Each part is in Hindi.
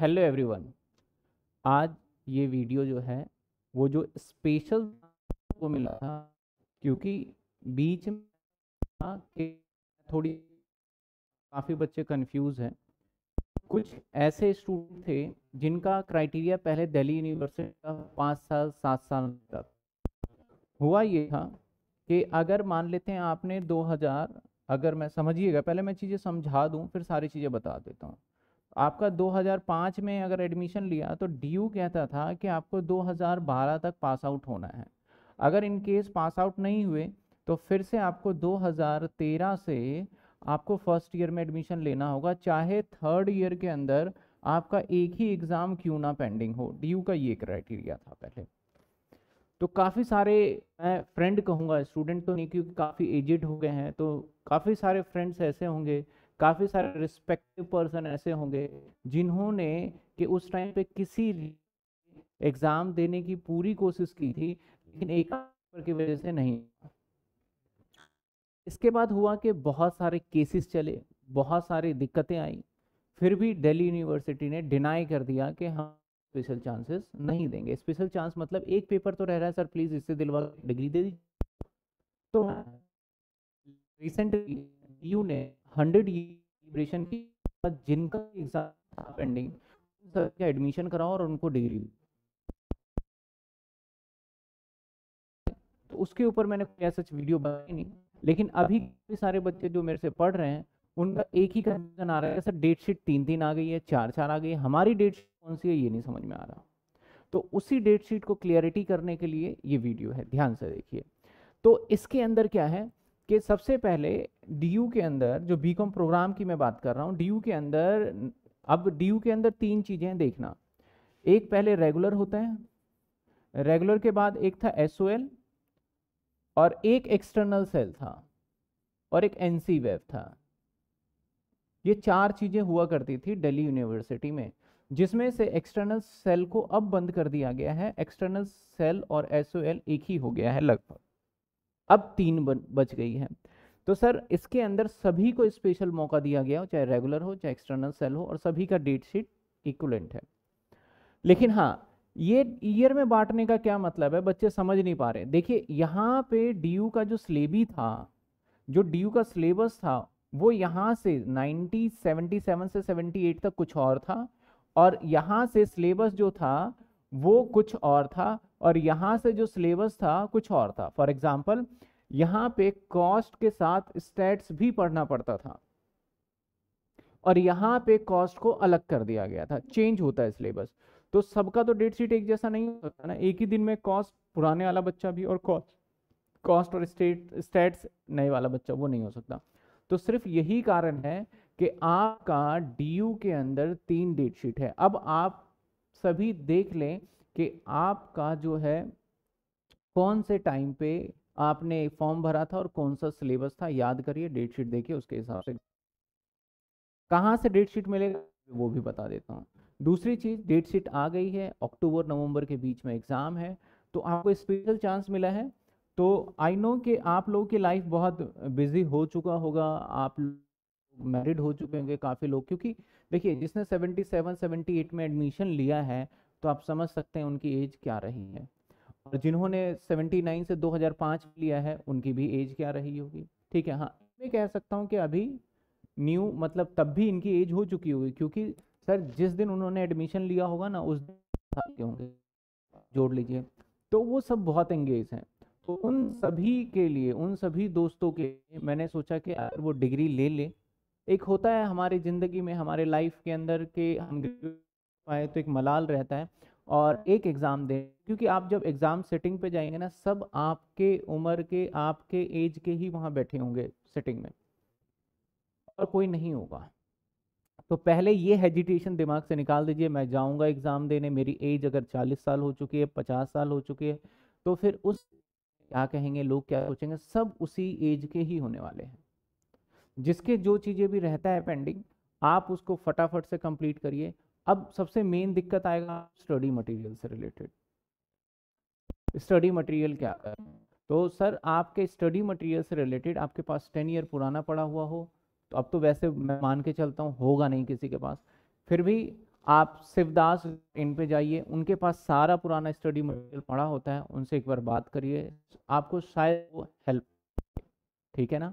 हेलो एवरीवन आज ये वीडियो जो है वो जो स्पेशल को मिला था क्योंकि बीच में थोड़ी काफ़ी बच्चे कंफ्यूज हैं कुछ ऐसे स्टूडेंट थे जिनका क्राइटेरिया पहले दिल्ली यूनिवर्सिटी का पाँच साल सात साल तक हुआ ये था कि अगर मान लेते हैं आपने 2000 अगर मैं समझिएगा पहले मैं चीज़ें समझा दूं फिर सारी चीज़ें बता देता हूँ आपका 2005 में अगर एडमिशन लिया तो डी कहता था कि आपको 2012 तक पास आउट होना है अगर इन केस पास आउट नहीं हुए तो फिर से आपको 2013 से आपको फर्स्ट ईयर में एडमिशन लेना होगा चाहे थर्ड ईयर के अंदर आपका एक ही एग्ज़ाम क्यों ना पेंडिंग हो डी का ये क्राइटेरिया था पहले तो काफ़ी सारे मैं फ्रेंड कहूँगा स्टूडेंट तो नहीं क्योंकि काफ़ी एजिड हो गए हैं तो काफ़ी सारे फ्रेंड्स ऐसे होंगे काफ़ी सारे रिस्पेक्टिव पर्सन ऐसे होंगे जिन्होंने कि उस टाइम पे किसी एग्ज़ाम देने की पूरी कोशिश की थी लेकिन एक की वजह से नहीं इसके बाद हुआ कि बहुत सारे केसेस चले बहुत सारी दिक्कतें आई फिर भी दिल्ली यूनिवर्सिटी ने डिनाई कर दिया कि हम स्पेशल चांसेस नहीं देंगे स्पेशल चांस मतलब एक पेपर तो रह रहा है सर प्लीज़ इससे दिलवा डिग्री दे दी तो रिसेंटली यू ने हंड्रेड लिब्रेशन की जिनका एग्जाम था पेंडिंग एडमिशन कराओ और उनको डिग्री तो उसके ऊपर मैंने कोई ऐसा वीडियो बनाई नहीं लेकिन अभी काफ़ी सारे बच्चे जो मेरे से पढ़ रहे हैं उनका एक ही कंफ्यूजन आ रहा है सर डेट शीट तीन तीन आ गई है चार चार आ गई है हमारी डेट शीट कौन सी है ये नहीं समझ में आ रहा तो उसी डेट शीट को क्लियरिटी करने के लिए ये वीडियो है ध्यान से देखिए तो इसके अंदर क्या है कि सबसे पहले डी के अंदर जो बीकॉम प्रोग्राम की मैं बात कर रहा हूँ डी के अंदर अब डी के अंदर तीन चीज़ें देखना एक पहले रेगुलर होता है रेगुलर के बाद एक था एस और एक एक्सटर्नल सेल था और एक एन वेव था ये चार चीज़ें हुआ करती थी दिल्ली यूनिवर्सिटी में जिसमें से एक्सटर्नल सेल को अब बंद कर दिया गया है एक्सटर्नल सेल और एस एक ही हो गया है लगभग अब तीन बच गई है तो सर इसके अंदर सभी को स्पेशल मौका दिया गया हो चाहे रेगुलर हो चाहे एक्सटर्नल सेल हो और सभी का डेट शीट इक्वलेंट है लेकिन हाँ ये ईयर में बांटने का क्या मतलब है बच्चे समझ नहीं पा रहे देखिए यहाँ पे डी का जो स्लेबी था जो डी का सिलेबस था वो यहाँ से सेवेंटी सेवन से 78 तक कुछ और था और यहाँ से सिलेबस जो था वो कुछ और था और यहाँ से जो सिलेबस था कुछ और था फॉर एग्जाम्पल यहाँ पे कॉस्ट के साथ स्टेट्स भी पढ़ना पड़ता था और यहाँ पे कॉस्ट को अलग कर दिया गया था चेंज होता है सिलेबस तो सबका तो डेट शीट एक जैसा नहीं होता ना एक ही दिन में कॉस्ट पुराने वाला बच्चा भी और कॉस्ट कॉस्ट और स्टेट स्टेट्स नए वाला बच्चा वो नहीं हो सकता तो सिर्फ यही कारण है कि आपका डी के अंदर तीन डेट शीट है अब आप सभी देख लें कि आपका जो है कौन से टाइम पे आपने फॉर्म भरा था और कौन सा सिलेबस था याद करिए डेट शीट देखिए उसके हिसाब से कहाँ से डेट शीट मिलेगा वो भी बता देता हूँ दूसरी चीज़ डेट शीट आ गई है अक्टूबर नवंबर के बीच में एग्ज़ाम है तो आपको स्पेशल चांस मिला है तो आई नो कि आप लोगों की लाइफ बहुत बिजी हो चुका होगा आप मैरिड हो चुके होंगे काफ़ी लोग क्योंकि देखिए जिसने 77 78 में एडमिशन लिया है तो आप समझ सकते हैं उनकी एज क्या रही है और जिन्होंने 79 से 2005 लिया है उनकी भी एज क्या रही होगी ठीक है हाँ मैं कह सकता हूँ कि अभी न्यू मतलब तब भी इनकी एज हो चुकी होगी क्योंकि सर जिस दिन उन्होंने एडमिशन लिया होगा ना उस दिन होंगे जोड़ लीजिए तो वो सब बहुत एंगेज हैं तो उन सभी के लिए उन सभी दोस्तों के लिए मैंने सोचा कि अगर वो डिग्री ले ले एक होता है हमारी ज़िंदगी में हमारे लाइफ के अंदर के हम पाए तो एक मलाल रहता है और एक एग्ज़ाम दें क्योंकि आप जब एग्ज़ाम सेटिंग पे जाएंगे ना सब आपके उम्र के आपके एज के ही वहाँ बैठे होंगे सेटिंग में और कोई नहीं होगा तो पहले ये हेजिटेशन दिमाग से निकाल दीजिए मैं जाऊँगा एग्ज़ाम देने मेरी एज अगर चालीस साल हो चुकी है पचास साल हो चुकी है तो फिर उस क्या कहेंगे लोग क्या सोचेंगे सब उसी एज के ही होने वाले हैं जिसके जो चीज़ें भी रहता है पेंडिंग आप उसको फटाफट से कंप्लीट करिए अब सबसे मेन दिक्कत आएगा स्टडी मटेरियल से रिलेटेड स्टडी मटेरियल क्या है तो सर आपके स्टडी मटेरियल से रिलेटेड आपके पास टेन ईयर पुराना पड़ा हुआ हो तो अब तो वैसे मैं मान के चलता हूँ होगा नहीं किसी के पास फिर भी आप शिवदास इन पे जाइए उनके पास सारा पुराना स्टडी मटेरियल पड़ा होता है उनसे एक बार बात करिए आपको शायद वो हेल्प ठीक है ना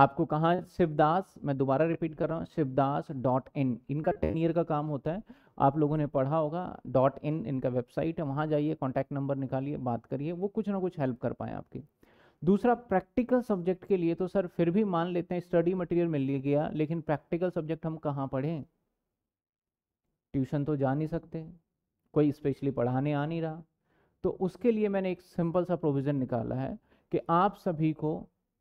आपको कहाँ शिवदास मैं दोबारा रिपीट कर रहा हूँ शिवदास डॉट इन इनका टेन ईयर का काम होता है आप लोगों ने पढ़ा होगा डॉट इन इनका वेबसाइट है वहाँ जाइए कॉन्टैक्ट नंबर निकालिए बात करिए वो कुछ ना कुछ हेल्प कर पाए आपकी दूसरा प्रैक्टिकल सब्जेक्ट के लिए तो सर फिर भी मान लेते हैं स्टडी मटेरियल मिल गया लेकिन प्रैक्टिकल सब्जेक्ट हम कहाँ पढ़ें ट्यूशन तो जा नहीं सकते कोई स्पेशली पढ़ाने आ नहीं रहा तो उसके लिए मैंने एक सिंपल सा प्रोविज़न निकाला है कि आप सभी को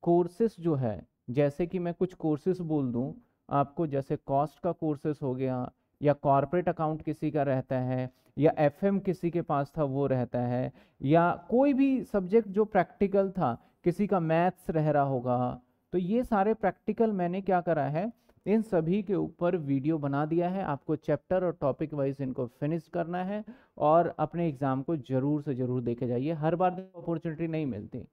कोर्सेस जो है जैसे कि मैं कुछ कोर्सेस बोल दूँ आपको जैसे कॉस्ट का कोर्सेस हो गया या कॉरपोरेट अकाउंट किसी का रहता है या एफएम किसी के पास था वो रहता है या कोई भी सब्जेक्ट जो प्रैक्टिकल था किसी का मैथ्स रह रहा होगा तो ये सारे प्रैक्टिकल मैंने क्या करा है इन सभी के ऊपर वीडियो बना दिया है आपको चैप्टर और टॉपिक वाइज इनको फिनिश करना है और अपने एग्ज़ाम को ज़रूर से ज़रूर देखे जाइए हर बार अपॉर्चुनिटी नहीं मिलती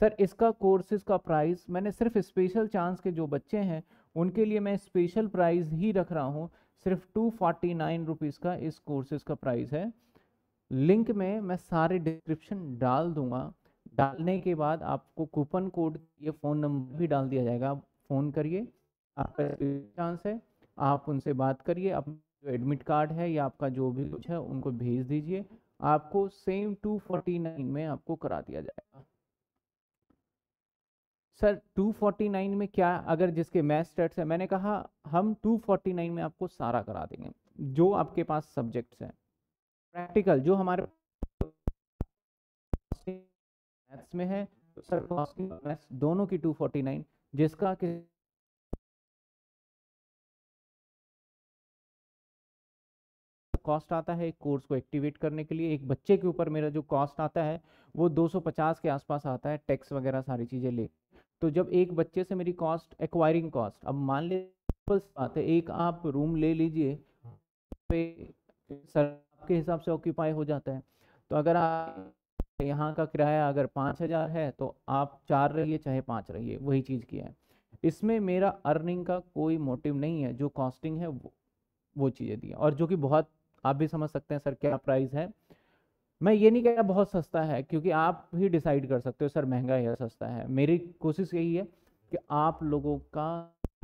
सर इसका कोर्सेज का प्राइस मैंने सिर्फ स्पेशल चांस के जो बच्चे हैं उनके लिए मैं स्पेशल प्राइस ही रख रहा हूँ सिर्फ टू फोर्टी नाइन रुपीज़ का इस कोर्सेज का प्राइस है लिंक में मैं सारे डिस्क्रिप्शन डाल दूंगा डालने के बाद आपको कूपन कोड ये फ़ोन नंबर भी डाल दिया जाएगा आप फ़ोन करिए आपका चांस है आप उनसे बात करिए आप जो एडमिट कार्ड है या आपका जो भी कुछ है उनको भेज दीजिए आपको सेम टू फोर्टी नाइन में आपको करा दिया जाएगा सर 249 में क्या अगर जिसके मैथ स्टेट्स हैं मैंने कहा हम 249 में आपको सारा करा देंगे जो आपके पास सब्जेक्ट्स हैं प्रैक्टिकल जो हमारे मैथ्स में है तो सर मैथ्स दोनों की 249 जिसका कि कॉस्ट आता है एक कोर्स को एक्टिवेट करने के लिए एक बच्चे के ऊपर मेरा जो कॉस्ट आता है वो 250 के आसपास आता है टैक्स वगैरह सारी चीज़ें ले तो जब एक बच्चे से मेरी कॉस्ट एक्वायरिंग कॉस्ट अब मान ले बात है एक आप रूम ले लीजिए पे सर आपके हिसाब से ऑक्यूपाई हो जाता है तो अगर आप यहाँ का किराया अगर पाँच हज़ार है तो आप चार रहिए चाहे पाँच रहिए वही चीज़ किया है इसमें मेरा अर्निंग का कोई मोटिव नहीं है जो कॉस्टिंग है वो, वो चीज़ें दी और जो कि बहुत आप भी समझ सकते हैं सर क्या प्राइस है मैं ये नहीं कह रहा बहुत सस्ता है क्योंकि आप ही डिसाइड कर सकते हो सर महंगा या सस्ता है मेरी कोशिश यही है कि आप लोगों का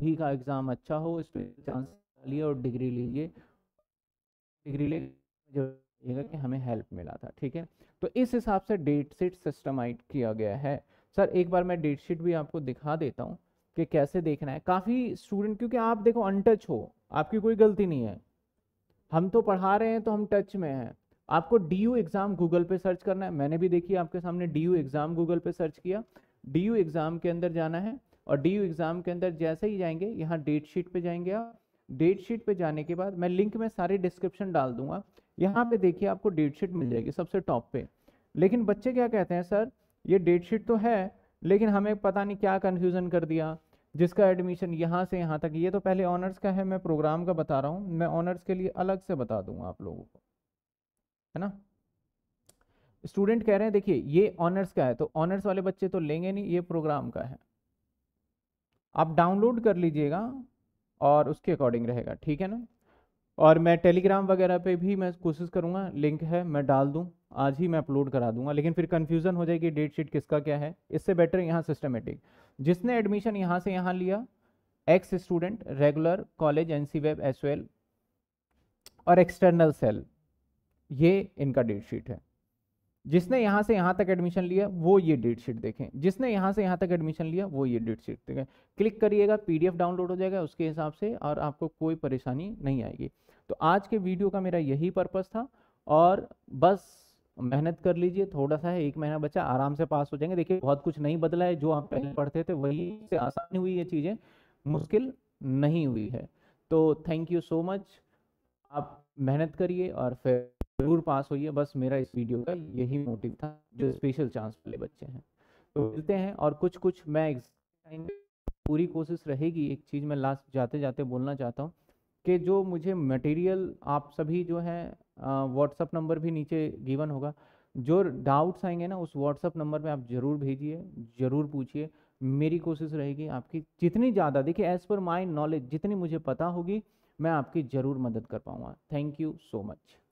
भी का एग्ज़ाम अच्छा हो इसमें चांस लिए और डिग्री लीजिए डिग्री ले कि हमें हेल्प मिला था ठीक है तो इस हिसाब से डेट शीट सिस्टमाइट किया गया है सर एक बार मैं डेट शीट भी आपको दिखा देता हूँ कि कैसे देखना है काफ़ी स्टूडेंट क्योंकि आप देखो अनटच हो आपकी कोई गलती नहीं है हम तो पढ़ा रहे हैं तो हम टच में हैं आपको डी यू एग्ज़ाम गूगल पे सर्च करना है मैंने भी देखी आपके सामने डी यू एग्ज़ाम गूगल पे सर्च किया डी यू एग्ज़ाम के अंदर जाना है और डी यू एग्ज़ाम के अंदर जैसे ही जाएंगे यहाँ डेट शीट पे जाएंगे आप डेट शीट पे जाने के बाद मैं लिंक में सारे डिस्क्रिप्शन डाल दूंगा यहाँ पे देखिए आपको डेट शीट मिल जाएगी सबसे टॉप पे लेकिन बच्चे क्या कहते हैं सर ये डेट शीट तो है लेकिन हमें पता नहीं क्या कन्फ्यूज़न कर दिया जिसका एडमिशन यहाँ से यहाँ तक ये तो पहले ऑनर्स का है मैं प्रोग्राम का बता रहा हूँ मैं ऑनर्स के लिए अलग से बता दूंगा आप लोगों को है ना स्टूडेंट कह रहे हैं देखिए ये ऑनर्स का है तो ऑनर्स वाले बच्चे तो लेंगे नहीं ये प्रोग्राम का है आप डाउनलोड कर लीजिएगा और उसके अकॉर्डिंग रहेगा ठीक है ना और मैं टेलीग्राम वगैरह पे भी मैं कोशिश करूंगा लिंक है मैं डाल दूं आज ही मैं अपलोड करा दूंगा लेकिन फिर कन्फ्यूज़न हो जाएगी डेट शीट किसका क्या है इससे बेटर यहाँ सिस्टमेटिक जिसने एडमिशन यहाँ से यहाँ लिया ex student regular college N C web S और एक्सटर्नल सेल ये इनका डेट शीट है जिसने यहाँ से यहाँ तक एडमिशन लिया वो ये डेट शीट देखें जिसने यहाँ से यहाँ तक एडमिशन लिया वो ये डेट शीट देखें क्लिक करिएगा पीडीएफ डाउनलोड हो जाएगा उसके हिसाब से और आपको कोई परेशानी नहीं आएगी तो आज के वीडियो का मेरा यही पर्पज़ था और बस मेहनत कर लीजिए थोड़ा सा है एक महीना बचा आराम से पास हो जाएंगे देखिए बहुत कुछ नहीं बदला है जो आप पहले पढ़ते थे वही से आसानी हुई ये चीज़ें मुश्किल नहीं हुई है तो थैंक यू सो मच आप मेहनत करिए और फिर जरूर पास होइए बस मेरा इस वीडियो का यही मोटिव था जो स्पेशल चांस वाले बच्चे हैं तो मिलते हैं और कुछ कुछ मैं एग्जाम पूरी कोशिश रहेगी एक चीज़ मैं लास्ट जाते जाते बोलना चाहता हूँ कि जो मुझे मटेरियल आप सभी जो है व्हाट्सअप नंबर भी नीचे गिवन होगा जो डाउट्स आएंगे ना उस व्हाट्सअप नंबर में आप ज़रूर भेजिए ज़रूर पूछिए मेरी कोशिश रहेगी आपकी जितनी ज़्यादा देखिए एज़ पर माई नॉलेज जितनी मुझे पता होगी मैं आपकी ज़रूर मदद कर पाऊँगा थैंक यू सो मच